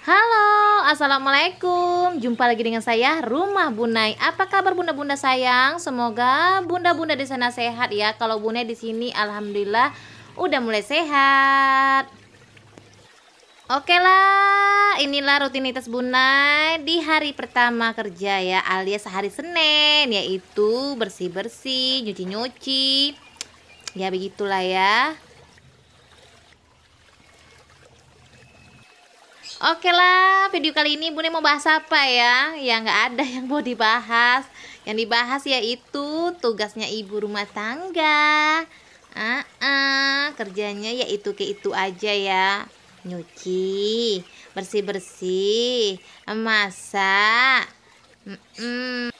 Halo, Assalamualaikum Jumpa lagi dengan saya, Rumah Bunai Apa kabar bunda-bunda sayang? Semoga bunda-bunda di sana sehat ya Kalau bunda di sini, Alhamdulillah Udah mulai sehat Oke lah, inilah rutinitas Bunai di hari pertama kerja ya Alias hari Senin, yaitu bersih-bersih, nyuci-nyuci Ya begitulah ya Oke lah, video kali ini Bunda mau bahas apa ya? Ya nggak ada yang mau dibahas. Yang dibahas yaitu tugasnya ibu rumah tangga. Ah, -uh, kerjanya yaitu ke itu aja ya. Nyuci, bersih-bersih, masak. Mm -mm.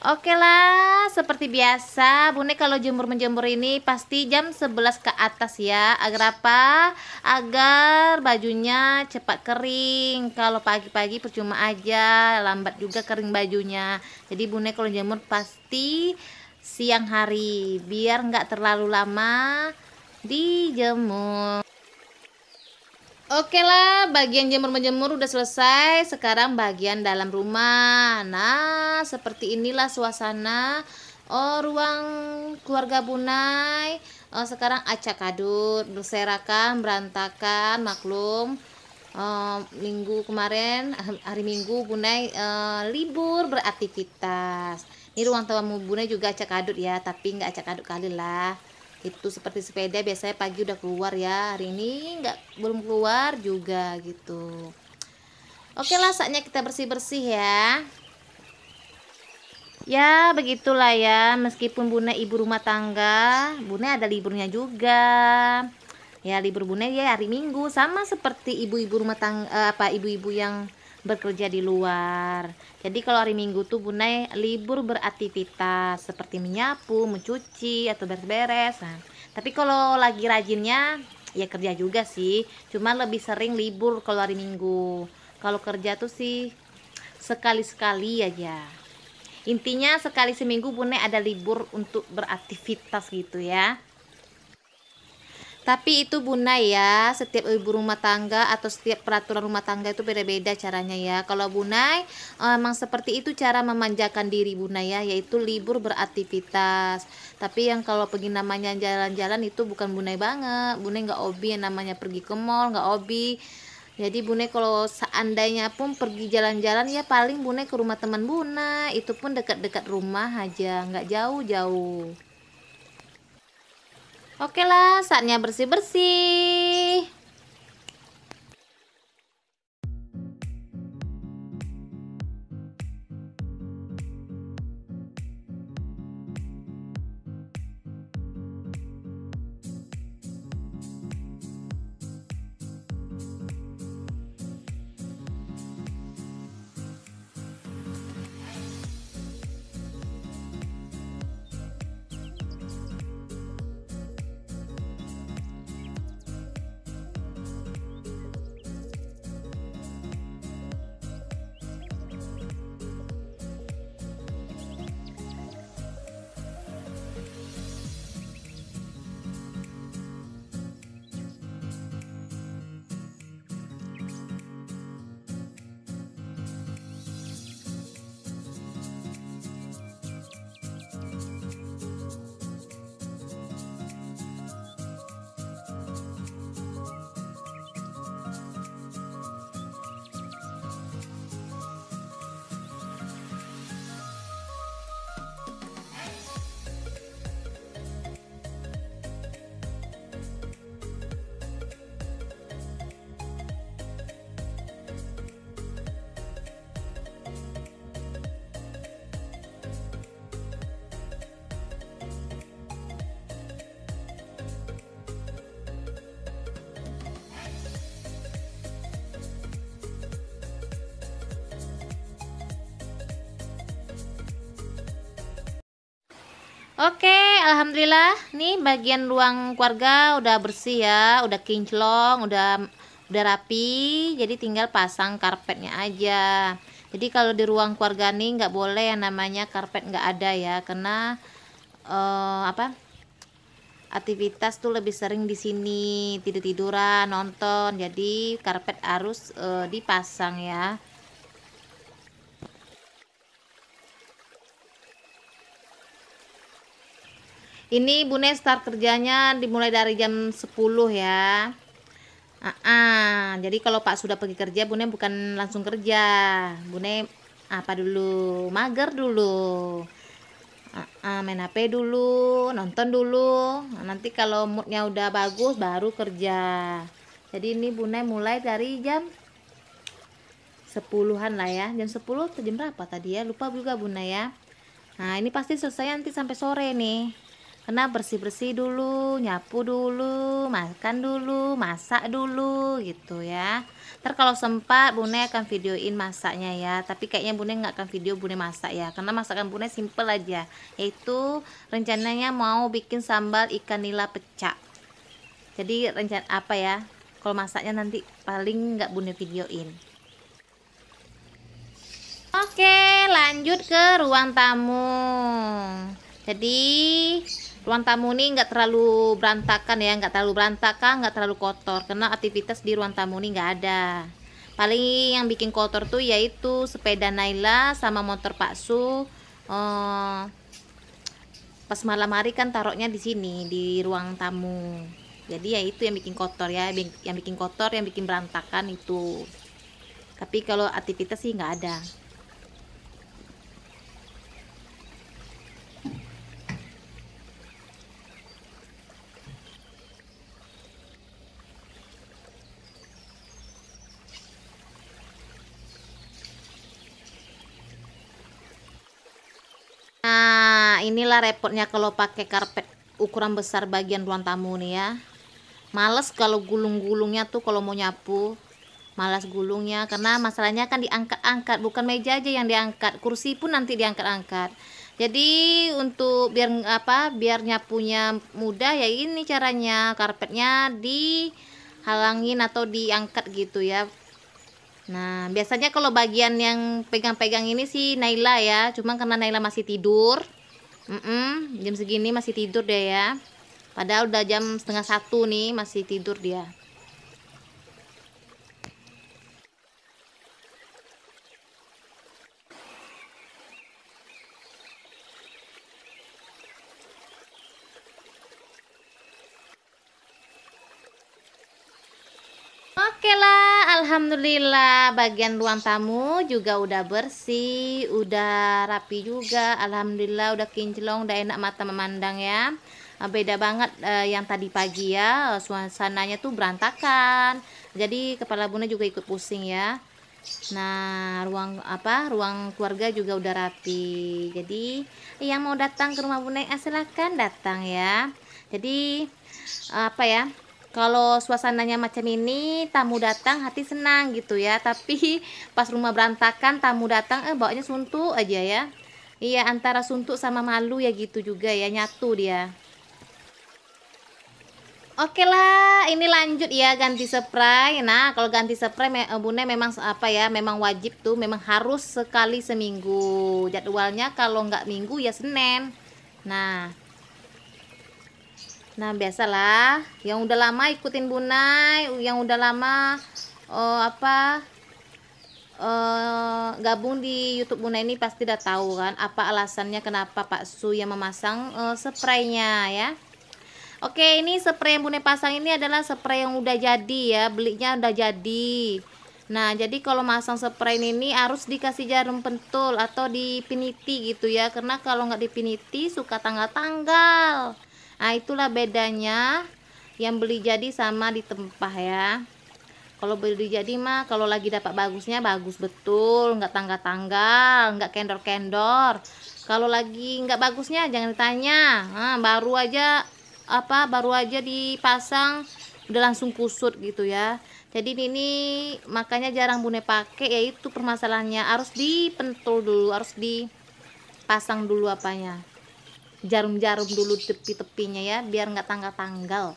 Oke lah, seperti biasa, Bunda kalau jemur-menjemur ini pasti jam 11 ke atas ya. Agar apa? Agar bajunya cepat kering. Kalau pagi-pagi percuma aja, lambat juga kering bajunya. Jadi Bunda kalau jemur pasti siang hari, biar nggak terlalu lama dijemur. Oke lah, bagian jemur-menjemur udah selesai. Sekarang bagian dalam rumah. Nah, seperti inilah suasana oh ruang keluarga Bunai. Oh, sekarang acak adut, berserakan, berantakan, maklum. Oh, minggu kemarin hari Minggu Bunai eh, libur beraktivitas. Ini ruang tamu Bunai juga acak adut ya, tapi nggak acak adut kali lah itu seperti sepeda biasanya pagi udah keluar ya hari ini nggak belum keluar juga gitu oke lah saatnya kita bersih bersih ya ya begitulah ya meskipun bunda ibu rumah tangga bunda ada liburnya juga ya libur bunda ya hari Minggu sama seperti ibu-ibu rumah tangga eh, apa ibu-ibu yang bekerja di luar. Jadi kalau hari Minggu tuh Bunda libur beraktivitas seperti menyapu, mencuci atau beres-beres. Nah, tapi kalau lagi rajinnya ya kerja juga sih. Cuman lebih sering libur kalau hari Minggu. Kalau kerja tuh sih sekali-sekali aja. Intinya sekali seminggu Bunda ada libur untuk beraktivitas gitu ya. Tapi itu bunai ya, setiap ibu rumah tangga atau setiap peraturan rumah tangga itu beda-beda caranya ya. Kalau bunai emang seperti itu cara memanjakan diri bunai ya, yaitu libur beraktivitas. Tapi yang kalau pergi namanya jalan-jalan itu bukan bunai banget. Bunai nggak hobi yang namanya pergi ke mall, nggak hobi. Jadi Bune kalau seandainya pun pergi jalan-jalan ya paling Bune ke rumah teman Buna, itu pun dekat-dekat rumah aja, nggak jauh-jauh. Oke lah, saatnya bersih-bersih. Oke, alhamdulillah. Nih bagian ruang keluarga udah bersih ya, udah kinclong, udah udah rapi. Jadi tinggal pasang karpetnya aja. Jadi kalau di ruang keluarga nih nggak boleh yang namanya karpet nggak ada ya, karena uh, apa? Aktivitas tuh lebih sering di sini tidur tiduran, nonton. Jadi karpet harus uh, dipasang ya. ini Bune start kerjanya dimulai dari jam 10 ya uh -uh. jadi kalau Pak sudah pergi kerja Bune bukan langsung kerja Bune apa dulu mager dulu uh -uh, main HP dulu nonton dulu nah, nanti kalau moodnya udah bagus baru kerja jadi ini Bune mulai dari jam sepuluhan lah ya jam sepuluh atau jam berapa tadi ya lupa juga Bunda ya nah ini pasti selesai nanti sampai sore nih kena bersih-bersih dulu, nyapu dulu, makan dulu, masak dulu gitu ya. Ntar kalau sempat Bune akan videoin masaknya ya, tapi kayaknya Bune nggak akan video Bune masak ya, karena masakan Bune simple aja, yaitu rencananya mau bikin sambal ikan nila pecah. Jadi rencana apa ya? Kalau masaknya nanti paling nggak Bune videoin. Oke, lanjut ke ruang tamu. Jadi ruang tamu ini nggak terlalu berantakan ya nggak terlalu berantakan nggak terlalu kotor karena aktivitas di ruang tamu ini nggak ada paling yang bikin kotor tuh yaitu sepeda Naila sama motor Pak Su eh, pas malam hari kan taruhnya di sini di ruang tamu jadi ya itu yang bikin kotor ya yang bikin kotor yang bikin berantakan itu tapi kalau aktivitas sih nggak ada Nah inilah repotnya kalau pakai karpet ukuran besar bagian ruang tamu nih ya. Males kalau gulung-gulungnya tuh kalau mau nyapu. Malas gulungnya karena masalahnya kan diangkat-angkat. Bukan meja aja yang diangkat. Kursi pun nanti diangkat-angkat. Jadi untuk biar apa biar nyapunya mudah ya ini caranya karpetnya dihalangin atau diangkat gitu ya Nah, biasanya kalau bagian yang pegang-pegang ini sih Naila ya. cuman karena Naila masih tidur, mm -mm, jam segini masih tidur deh ya padahal udah jam setengah satu nih masih tidur dia Alhamdulillah bagian ruang tamu juga udah bersih, udah rapi juga. Alhamdulillah udah kinclong, udah enak mata memandang ya. Ah, beda banget eh, yang tadi pagi ya, suasananya tuh berantakan. Jadi kepala bunda juga ikut pusing ya. Nah, ruang apa? Ruang keluarga juga udah rapi. Jadi, yang mau datang ke rumah Bunda, eh, silahkan datang ya. Jadi, apa ya? kalau suasananya macam ini tamu datang hati senang gitu ya tapi pas rumah berantakan tamu datang eh bawanya suntuk aja ya iya antara suntuk sama malu ya gitu juga ya nyatu dia Oke lah, ini lanjut ya ganti spray. Nah, kalau ganti spray me eh, bunda memang apa ya? Memang wajib tuh, memang harus sekali seminggu. Jadwalnya kalau nggak minggu ya Senin. Nah, Nah, biasalah yang udah lama ikutin Bunai, yang udah lama uh, apa uh, gabung di YouTube Bunai ini pasti udah tahu kan apa alasannya kenapa Pak Su yang memasang uh, spraynya ya. Oke, ini spray yang Bunai pasang ini adalah spray yang udah jadi ya, belinya udah jadi. Nah, jadi kalau masang spray ini harus dikasih jarum pentul atau dipiniti gitu ya. Karena kalau nggak dipiniti suka tanggal-tanggal nah itulah bedanya yang beli jadi sama di tempah ya kalau beli jadi mah kalau lagi dapat bagusnya bagus betul nggak tangga tanggal nggak kendor-kendor kalau lagi nggak bagusnya jangan ditanya nah, baru aja apa baru aja dipasang udah langsung kusut gitu ya jadi ini makanya jarang bune pakai yaitu permasalahannya harus dipentul dulu harus dipasang dulu apanya jarum-jarum dulu tepi-tepinya ya biar nggak tanggal-tanggal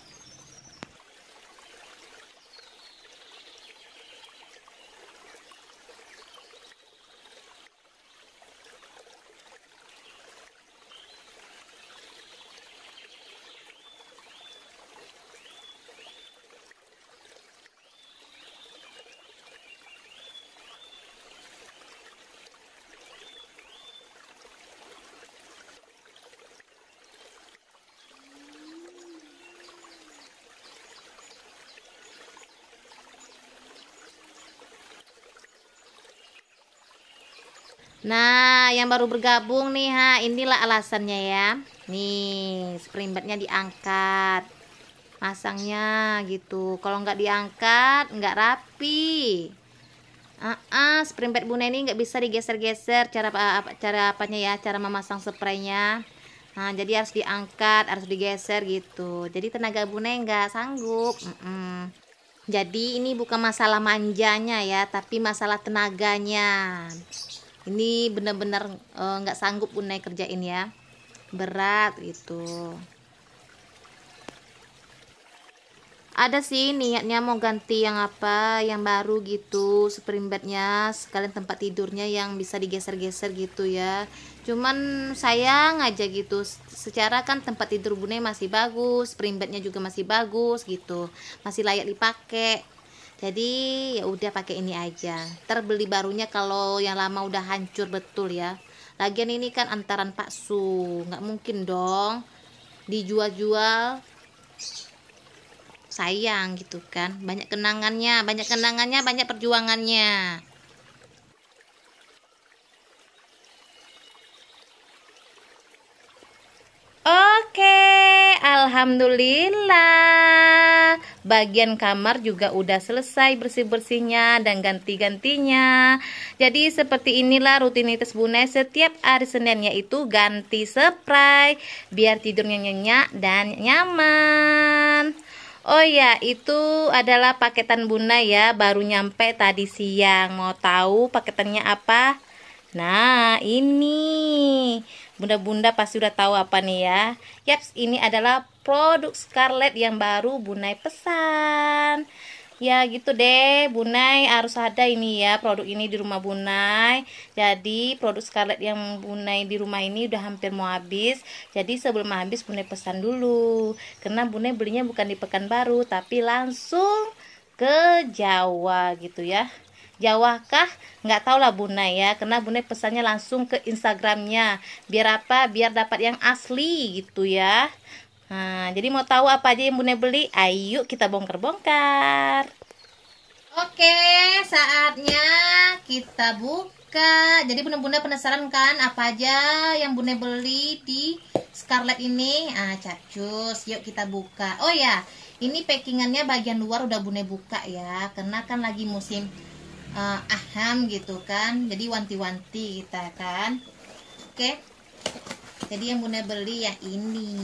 Nah, yang baru bergabung nih ha, inilah alasannya ya. Nih, spring diangkat. Masangnya gitu. Kalau nggak diangkat, nggak rapi. Ah, uh -uh, spring bed Bunda ini nggak bisa digeser-geser cara apa cara apanya ya, cara memasang spraynya. Nah, jadi harus diangkat, harus digeser gitu. Jadi tenaga Bunda nggak sanggup. Mm -mm. Jadi ini bukan masalah manjanya ya, tapi masalah tenaganya ini benar-benar eh, nggak e, sanggup Unai kerjain ya berat itu. ada sih niatnya mau ganti yang apa yang baru gitu spring bednya sekalian tempat tidurnya yang bisa digeser-geser gitu ya cuman sayang aja gitu secara kan tempat tidur bune masih bagus spring bednya juga masih bagus gitu masih layak dipakai jadi ya udah pakai ini aja terbeli barunya kalau yang lama udah hancur betul ya lagian ini kan antaran paksu nggak mungkin dong dijual-jual sayang gitu kan banyak kenangannya banyak kenangannya banyak perjuangannya Oke, alhamdulillah. Bagian kamar juga udah selesai bersih-bersihnya dan ganti-gantinya. Jadi seperti inilah rutinitas bune setiap hari Senin yaitu ganti spray biar tidurnya nyenyak dan nyaman. Oh ya, itu adalah paketan Bunda ya, baru nyampe tadi siang. Mau tahu paketannya apa? Nah, ini. Bunda-bunda pasti udah tahu apa nih ya. Yaps, ini adalah produk Scarlett yang baru Bunai pesan. Ya gitu deh, Bunai harus ada ini ya produk ini di rumah Bunai. Jadi produk Scarlett yang Bunai di rumah ini udah hampir mau habis. Jadi sebelum habis Bunai pesan dulu. Karena Bunai belinya bukan di Pekanbaru tapi langsung ke Jawa gitu ya. Jawa kah? Nggak tahu lah Bunda ya, karena Bunda pesannya langsung ke Instagramnya. Biar apa? Biar dapat yang asli gitu ya. Nah, jadi mau tahu apa aja yang Bunda beli? Ayo kita bongkar-bongkar. Oke, saatnya kita buka. Jadi bunda-bunda penasaran kan apa aja yang bunda beli di Scarlet ini? Ah, capcus. Yuk kita buka. Oh ya, ini packingannya bagian luar udah bunda buka ya, karena kan lagi musim uh, aham gitu kan jadi wanti-wanti kita kan oke okay? jadi yang bunda beli ya ini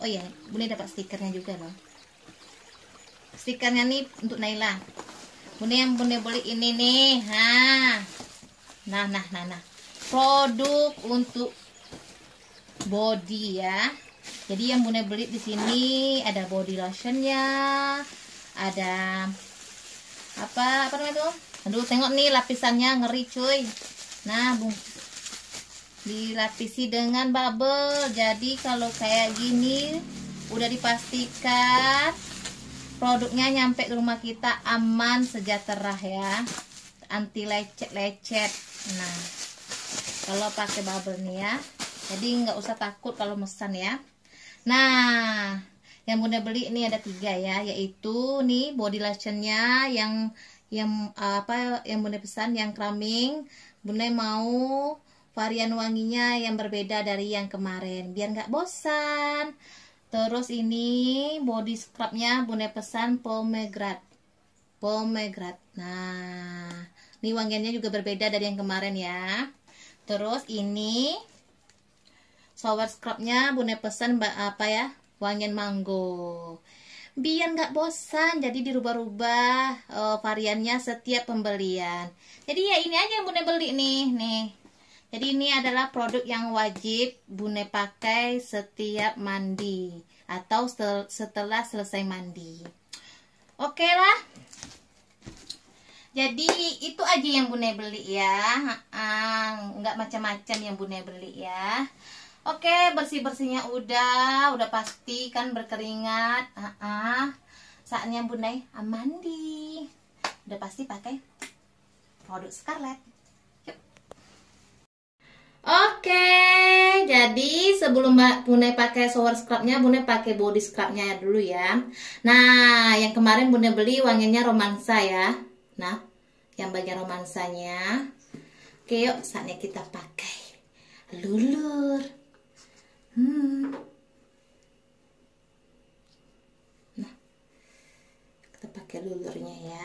oh ya bunda dapat stikernya juga loh stikernya nih untuk Naila bunda yang bunda beli ini nih ha nah nah nah nah produk untuk body ya jadi yang bunda beli di sini ada body lotionnya ada apa apa namanya tuh aduh tengok nih lapisannya ngeri cuy nah bung dilapisi dengan bubble jadi kalau kayak gini udah dipastikan produknya nyampe ke rumah kita aman sejahtera ya anti lecet-lecet nah kalau pakai bubble nih ya jadi nggak usah takut kalau mesan ya nah yang bunda beli ini ada tiga ya yaitu nih body lotionnya yang yang apa yang bunda pesan yang kraming bunda mau varian wanginya yang berbeda dari yang kemarin biar nggak bosan terus ini body scrubnya bunda pesan pomegranate pomegranate nah ini wanginya juga berbeda dari yang kemarin ya terus ini shower scrubnya bunda pesan apa ya wangian mango biar nggak bosan jadi dirubah-rubah oh, variannya setiap pembelian jadi ya ini aja yang bunda beli nih nih jadi ini adalah produk yang wajib bunda pakai setiap mandi atau setelah selesai mandi oke okay lah jadi itu aja yang bunda beli ya nggak macam-macam yang bunda beli ya Oke, bersih-bersihnya udah, udah pasti kan berkeringat. Uh -uh. Saatnya Bunda mandi. Udah pasti pakai produk Scarlett. Oke, jadi sebelum Bunda pakai shower scrubnya, Bunda pakai body scrubnya dulu ya. Nah, yang kemarin Bunda beli wanginya romansa ya. Nah, yang bagian romansanya. Oke, yuk saatnya kita pakai lulur. Hmm. Nah, kita pakai lulurnya ya.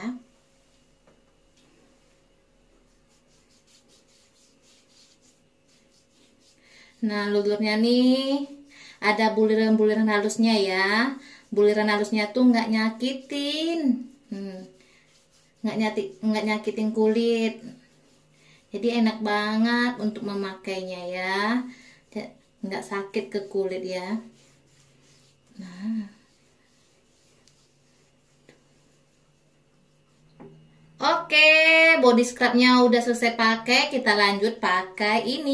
Nah, lulurnya nih ada buliran-buliran halusnya ya. Buliran halusnya tuh nggak nyakitin. Hmm. nyati nggak nyakitin kulit. Jadi enak banget untuk memakainya ya nggak sakit ke kulit ya nah oke body scrubnya udah selesai pakai kita lanjut pakai ini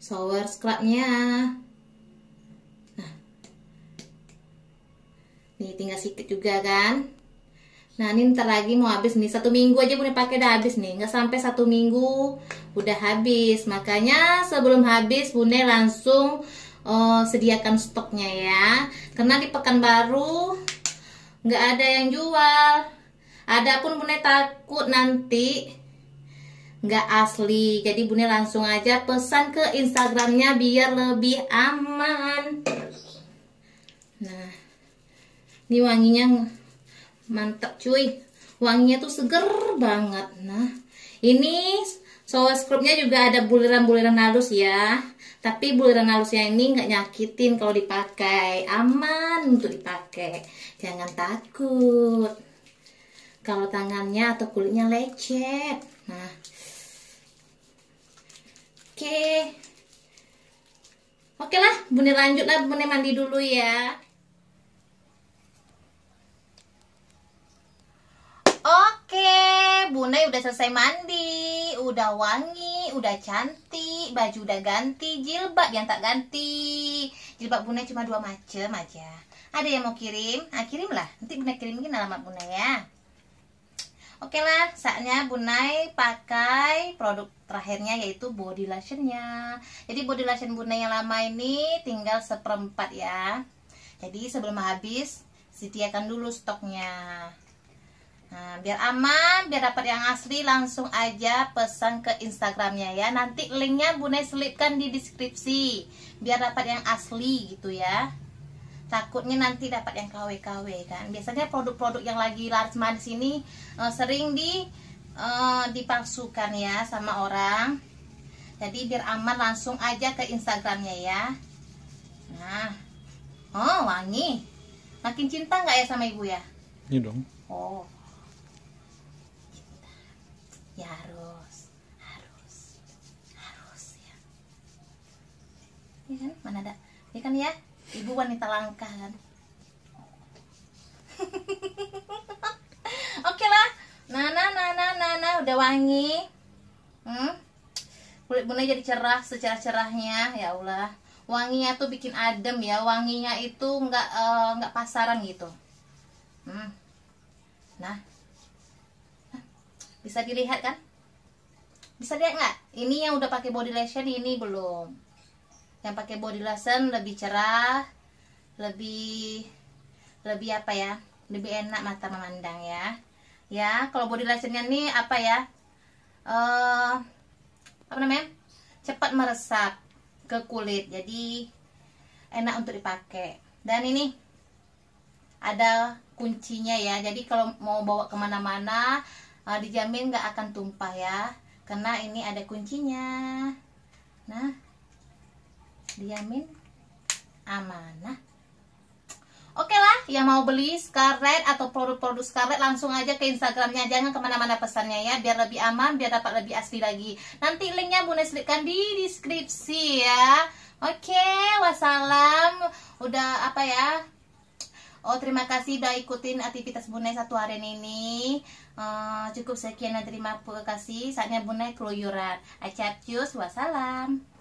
shower scrubnya nah nih tinggal sedikit juga kan Nah ini ntar lagi mau habis nih Satu minggu aja punya pakai udah habis nih Nggak sampai satu minggu udah habis Makanya sebelum habis Bunda langsung uh, sediakan stoknya ya Karena di pekan baru nggak ada yang jual Ada pun Bunda takut nanti nggak asli Jadi Bunda langsung aja pesan ke Instagramnya biar lebih aman Nah ini wanginya mantap cuy wanginya tuh seger banget nah ini soal scrubnya juga ada buliran-buliran halus ya tapi buliran halusnya ini nggak nyakitin kalau dipakai aman untuk dipakai jangan takut kalau tangannya atau kulitnya lecet nah oke okay. oke okay lah bunyi lanjut lah bunyi mandi dulu ya Oke, Bunda udah selesai mandi, udah wangi, udah cantik, baju udah ganti, jilbab yang tak ganti. Jilbab Bunda cuma dua macam aja. Ada yang mau kirim? Ah, kirimlah. Nanti Bunda kirimin alamat Bunda ya. Oke lah, saatnya Bunai pakai produk terakhirnya yaitu body lotionnya. Jadi body lotion Bunai yang lama ini tinggal seperempat ya. Jadi sebelum habis, setiakan dulu stoknya. Nah, biar aman, biar dapat yang asli langsung aja pesan ke Instagramnya ya. Nanti linknya Bunda selipkan di deskripsi. Biar dapat yang asli gitu ya. Takutnya nanti dapat yang KW-KW kan. Biasanya produk-produk yang lagi laris di sini uh, sering di uh, dipalsukan ya sama orang. Jadi biar aman langsung aja ke Instagramnya ya. Nah, oh wangi. Makin cinta nggak ya sama ibu ya? Iya dong. Oh ya harus harus harus ya ini ya, kan mana ada ini ya kan ya ibu wanita langka kan oke lah Nana Nana Nana udah wangi hmm? kulit bunda jadi cerah secara cerahnya ya Allah wanginya tuh bikin adem ya wanginya itu nggak eh, nggak uh, pasaran gitu hmm. nah bisa dilihat kan bisa lihat nggak ini yang udah pakai body lotion ini belum yang pakai body lotion lebih cerah lebih lebih apa ya lebih enak mata memandang ya ya kalau body lotionnya ini apa ya uh, apa namanya cepat meresap ke kulit jadi enak untuk dipakai dan ini ada kuncinya ya jadi kalau mau bawa kemana-mana uh, dijamin nggak akan tumpah ya karena ini ada kuncinya nah dijamin amanah Oke lah, yang mau beli scarlet atau produk-produk scarlet langsung aja ke Instagramnya, jangan kemana-mana pesannya ya, biar lebih aman, biar dapat lebih asli lagi. Nanti linknya Bunda selipkan di deskripsi ya. Oke, okay, wassalam. Udah apa ya? Oh terima kasih udah ikutin aktivitas Bunda satu hari ini. Uh, cukup sekian dan terima kasih. Saatnya Bunda keluyuran. Acap cus, wassalam.